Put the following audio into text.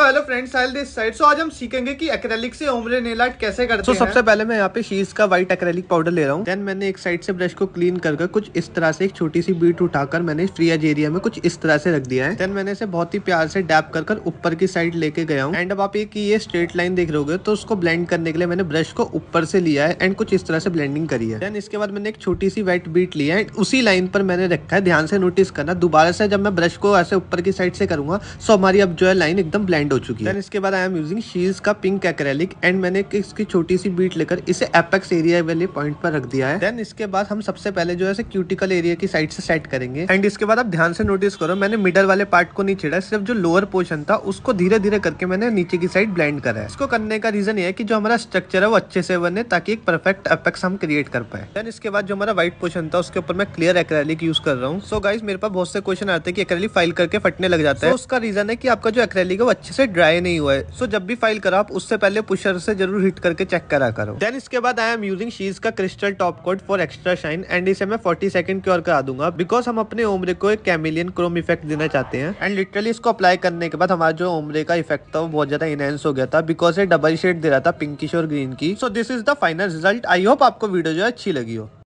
so hello friends I this side so आज हम सीखेंगे कि एक्रेलिक से ओमरे नेल आर्ट कैसे करते so, हैं सबसे पहले मैं यहाँ पे शीज का व्हाइट एक्रेलिक पाउडर ले रहा हूँ देन मैंने एक साइड से ब्रश को क्लीन कर कुछ इस तरह से एक छोटी सी बीट उठाकर मैंने फ्री एज एरिया में कुछ इस तरह से रख दिया है देन मैंने इसे बहुत ही प्यार से डैप कर ऊपर की साइड लेके गया हूँ एंड अब आप एक ये स्ट्रेट लाइन देख रहे तो उसको ब्लेंड करने के लिए मैंने ब्रश को ऊपर से लिया है एंड कुछ इस तरह से ब्लेंडिंग करी है देन इसके बाद मैंने एक छोटी सी व्हाइट बीट लिया है उसी लाइन पर मैंने रखा है ध्यान से नोटिस करना दोबारा से जब मैं ब्रश को ऐसे ऊपर की साइड से करूंगा सो हमारी अब जो है लाइन एकदम ब्लैंड एंड हो चुकी है इसके बाद आई एम यूजिंग शीज का पिंक एक्रेलिक एंड मैंने इसकी छोटी सी बीट लेकर इसे एपेक्स एरिया वाले पॉइंट पर रख दिया है देन इसके बाद हम सबसे पहले जो है क्यूटिकल एरिया की साइड से सेट करेंगे एंड इसके बाद आप ध्यान से नोटिस करो मैंने मिडल वाले पार्ट को नहीं छेड़ा सिर्फ जो लोअर पोर्शन था उसको धीरे धीरे करके मैंने नीचे की साइड ब्लाइंड करा है इसको करने का रीजन ये है कि जो हमारा स्ट्रक्चर है वो अच्छे से बने ताकि एक परफेक्ट अपेक्स हम क्रिएट कर पाए देन इसके बाद जो हमारा व्हाइट पोर्शन था उसके ऊपर मैं क्लियर एक्रेलिक यूज कर रहा हूँ सो गाइज मेरे पास बहुत से क्वेश्चन आते हैं कि एक्रेलिक फाइल करके फटने लग जाता है उसका रीजन है की आपका जो एक्रेलिक है वो अच्छे से से ड्राई नहीं हुआ है सो जब भी फाइल करो आप उससे पहले पुशर से जरूर हिट करके चेक करा करो देन इसके बाद आई एम यूजिंग शीज का crystal top coat for extra shine and इसे मैं फोर्टी सेकंड क्योर करा दूंगा बिकॉज हम अपने उम्र को एक कैमिलियन क्रोम इफेक्ट देना चाहते हैं एंड लिटरली इसको अप्लाई करने के बाद हमारा जो उम्र का इफेक्ट था वो बहुत ज्यादा इनहेंस हो गया था बिकॉज ये डबल शेड दे रहा था पिंकिश और ग्रीन की so this is the final result I hope आपको वीडियो जो है अच्छी लगी हो